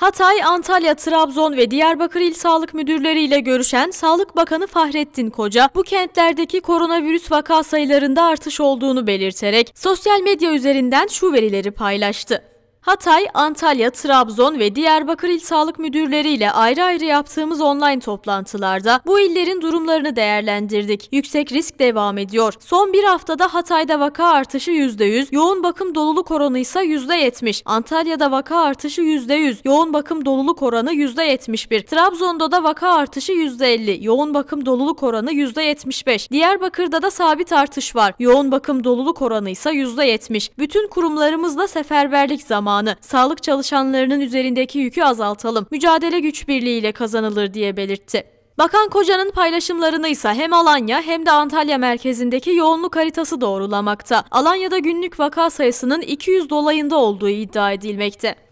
Hatay, Antalya, Trabzon ve Diyarbakır İl Sağlık Müdürleri ile görüşen Sağlık Bakanı Fahrettin Koca, bu kentlerdeki koronavirüs vaka sayılarında artış olduğunu belirterek sosyal medya üzerinden şu verileri paylaştı. Hatay, Antalya, Trabzon ve Diyarbakır İl Sağlık Müdürleri ile ayrı ayrı yaptığımız online toplantılarda bu illerin durumlarını değerlendirdik. Yüksek risk devam ediyor. Son bir haftada Hatay'da vaka artışı %100, yoğun bakım doluluk oranı ise %70. Antalya'da vaka artışı %100, yoğun bakım doluluk oranı %71. Trabzon'da da vaka artışı %50, yoğun bakım doluluk oranı %75. Diyarbakır'da da sabit artış var. Yoğun bakım doluluk oranı ise %70. Bütün kurumlarımızla seferberlik zamanı zamanı. Sağlık çalışanlarının üzerindeki yükü azaltalım. Mücadele güç birliğiyle kazanılır diye belirtti. Bakan Koca'nın paylaşımlarını ise hem Alanya hem de Antalya merkezindeki yoğunluk haritası doğrulamakta. Alanya'da günlük vaka sayısının 200 dolayında olduğu iddia edilmekte.